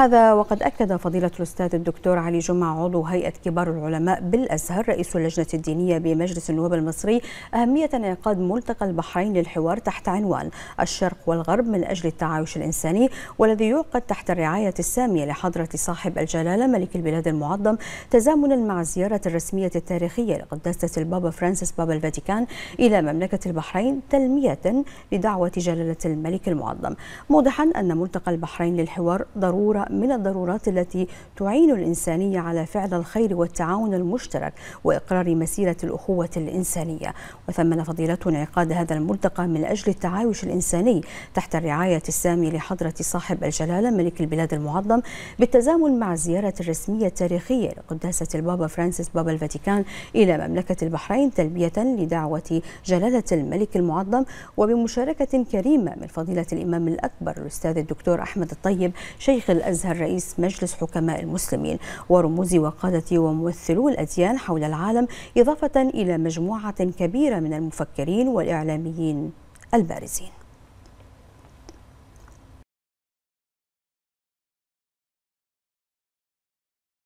هذا وقد أكد فضيلة الأستاذ الدكتور علي جمعة عضو هيئة كبار العلماء بالأزهر رئيس اللجنة الدينية بمجلس النواب المصري أهمية انعقاد ملتقى البحرين للحوار تحت عنوان الشرق والغرب من أجل التعايش الإنساني والذي يعقد تحت الرعاية السامية لحضرة صاحب الجلالة ملك البلاد المعظم تزامنا مع الزيارة الرسمية التاريخية لقداسة البابا فرانسيس بابا الفاتيكان إلى مملكة البحرين تلمية لدعوة جلالة الملك المعظم موضحا أن ملتقى البحرين للحوار ضرورة من الضرورات التي تعين الإنسانية على فعل الخير والتعاون المشترك وإقرار مسيرة الأخوة الإنسانية وثمن فضيلته انعقاد هذا الملتقى من أجل التعايش الإنساني تحت الرعاية السامية لحضرة صاحب الجلالة ملك البلاد المعظم بالتزامن مع الزيارة الرسمية التاريخية لقداسة البابا فرانسيس بابا الفاتيكان إلى مملكة البحرين تلبية لدعوة جلالة الملك المعظم وبمشاركة كريمة من فضيلة الإمام الأكبر الأستاذ الدكتور أحمد الطيب شيخ الأجل أزهى الرئيس مجلس حكماء المسلمين ورموز وقادة وممثلو الأديان حول العالم إضافة إلى مجموعة كبيرة من المفكرين والإعلاميين البارزين